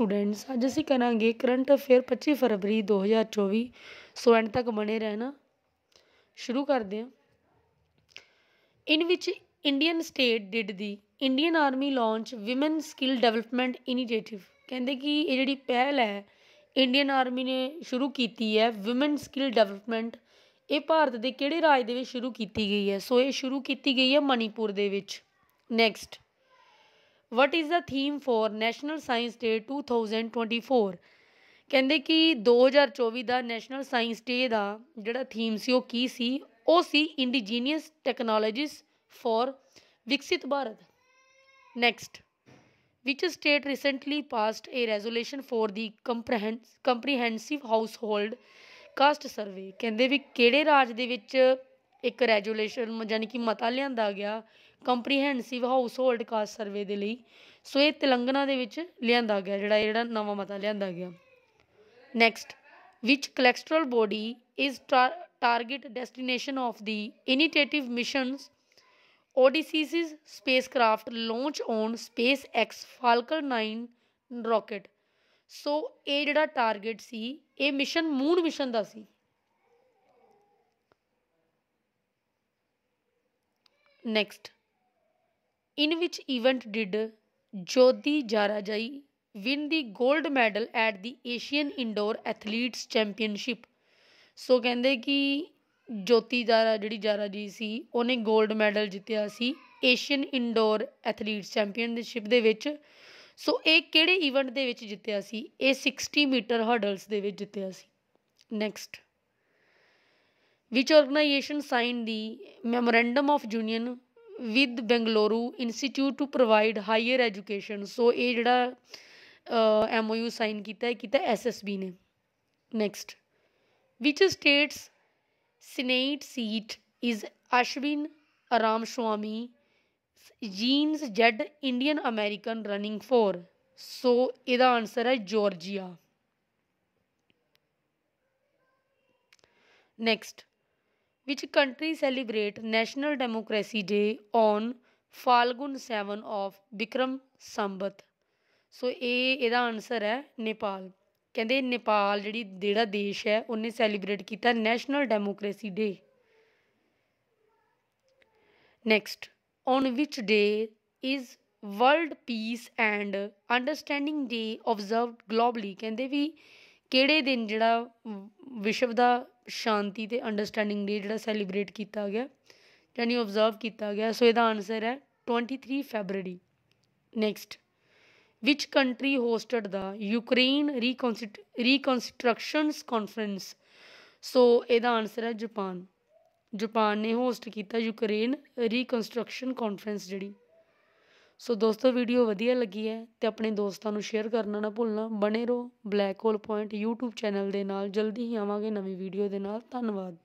students ਅੱਜ ਅਸੀਂ ਕਰਾਂਗੇ ਕਰੰਟ ਅਫੇਅਰ 25 ਫਰਵਰੀ 2024 ਸੋ ਐਂਡ ਤੱਕ ਬਣੇ ਰਹਿਣਾ ਸ਼ੁਰੂ ਕਰਦੇ ਹਾਂ ਇਨ ਵਿੱਚ Indian state did the Indian army launch women skill development initiative ਕਹਿੰਦੇ ਕਿ ਇਹ ਜਿਹੜੀ ਪਹਿਲ ਹੈ ਇੰਡੀਅਨ ਆਰਮੀ ਨੇ ਸ਼ੁਰੂ ਕੀਤੀ ਹੈ ਔਮਨ ਸਕਿੱਲ ਡਿਵੈਲਪਮੈਂਟ ਇਹ ਭਾਰਤ ਦੇ ਕਿਹੜੇ ਰਾਜ ਦੇ ਵਿੱਚ ਸ਼ੁਰੂ ਕੀਤੀ ਗਈ ਹੈ ਸੋ ਇਹ ਸ਼ੁਰੂ ਕੀਤੀ ਗਈ ਹੈ ਮਨੀਪੁਰ ਦੇ ਵਿੱਚ next what is the theme for national science day 2024 ਕਹਿੰਦੇ ਕਿ 2024 ਦਾ ਨੈਸ਼ਨਲ ਸਾਇੰਸ ਡੇ ਦਾ ਜਿਹੜਾ ਥੀਮ ਸੀ ਉਹ ਕੀ ਸੀ ਉਹ ਸੀ indigenous technologies for Viksit Bharat next which state recently passed a resolution for the comprehensive household caste survey ਕਹਿੰਦੇ ਵੀ ਕਿਹੜੇ ਰਾਜ ਦੇ ਵਿੱਚ ਇੱਕ ਰੈਜੂਲੇਸ਼ਨ ਯਾਨੀ ਕਿ ਮਤਾ ਲਿਆਂਦਾ ਗਿਆ comprehensive household caste survey ਦੇ ਲਈ ਸੋ ਇਹ ਤਿਲੰਗਨਾ ਦੇ ਵਿੱਚ ਲਿਆਂਦਾ ਗਿਆ ਜਿਹੜਾ ਜਿਹੜਾ ਨਵਾਂ ਮਤਾ ਲਿਆਂਦਾ ਗਿਆ ਨੈਕਸਟ ਵਿਚ celestial body is target destination of the intuitive machines Odysseus craft launch on SpaceX Falcon 9 rocket so ਇਹ ਜਿਹੜਾ ਟਾਰਗੇਟ ਸੀ ਇਹ ਮਿਸ਼ਨ ਮੂਨ ਮਿਸ਼ਨ ਦਾ ਸੀ ਨੈਕਸਟ ਇਨ ਵਿੱਚ event did Jyothi Yarraji win the gold medal at the Asian Indoor Athletes Championship so ਕਹਿੰਦੇ ਕਿ ਜੋਤੀ ਜਾਰਾ ਜਿਹੜੀ ਜਾਰਾ ਜੀ ਸੀ ਉਹਨੇ 골ਡ ਮੈਡਲ ਜਿੱਤਿਆ ਸੀ ਏਸ਼ੀਅਨ ਇਨਡੋਰ ਐਥਲੀਟਸ ਚੈਂਪੀਅਨਸ਼ਿਪ ਦੇ ਵਿੱਚ ਸੋ ਇਹ ਕਿਹੜੇ ਇਵੈਂਟ ਦੇ ਵਿੱਚ ਜਿੱਤਿਆ ਸੀ ਇਹ 60 ਮੀਟਰ ਹਰਡਲਸ ਦੇ ਵਿੱਚ ਜਿੱਤਿਆ ਸੀ ਨੈਕਸਟ ਵਿਚ organisation sign the memorandum of union with Bengaluru institute to provide higher education so ਇਹ ਜਿਹੜਾ ਐਮ ਓ ਯੂ ਸਾਈਨ ਕੀਤਾ ਹੈ ਕੀਤਾ ਐਸ ਐਸ ਬੀ ਨੇ ਨੈਕਸਟ ਵਿਚ states senate seat is Ashwin Ramaswamy gen Z Indian American running for so ਇਹਦਾ answer ਹੈ Georgia next which country celebrate National Democracy Day on Falgun 7 of Bikram Sambat so ਇਹ ਇਹਦਾ answer ਹੈ ਨੇਪਾਲ ਕਹਿੰਦੇ ਨੇਪਾਲ ਜਿਹੜੀ ਜਿਹੜਾ ਦੇਸ਼ ਹੈ ਉਹਨੇ ਸੈਲੀਬ੍ਰੇਟ ਕੀਤਾ national democracy day next on ਵਿਚ day is world peace and understanding day observed globally ਕਹਿੰਦੇ ਵੀ ਕਿਹੜੇ ਦਿਨ ਜਿਹੜਾ ਵਿਸ਼ਵ ਦਾ ਸ਼ਾਂਤੀ ਤੇ ਅੰਡਰਸਟੈਂਡਿੰਗ ਡੇ ਜਿਹੜਾ ਸੈਲੀਬ੍ਰੇਟ ਕੀਤਾ ਗਿਆ ਯਾਨੀ ਆਬਜ਼ਰਵ ਕੀਤਾ ਗਿਆ ਸੋ ਇਹਦਾ ਆਨਸਰ ਹੈ 23 ਥ੍ਰੀ ਨੈਕਸਟ ਵਿਚ country hosted the Ukraine reconstructions conference so ਇਹਦਾ ਆਨਸਰ ਹੈ ਜਾਪਾਨ ਜਾਪਾਨ ਨੇ ਹੋਸਟ ਕੀਤਾ ਯੂਕਰੇਨ ਰੀਕਨਸਟਰਕਸ਼ਨ ਕਾਨਫਰੰਸ ਜਿਹੜੀ ਸੋ ਦੋਸਤੋ ਵੀਡੀਓ ਵਧੀਆ ਲੱਗੀ ਹੈ ਤੇ ਆਪਣੇ ਦੋਸਤਾਂ ਨੂੰ ਸ਼ੇਅਰ ਕਰਨਾ ਨਾ ਭੁੱਲਣਾ ਬਣੇ ਰਹੋ black hole point YouTube channel ਦੇ ਨਾਲ ਜਲਦੀ ਹੀ ਆਵਾਂਗੇ ਨਵੀਂ ਵੀਡੀਓ ਦੇ ਨਾਲ ਧੰਨਵਾਦ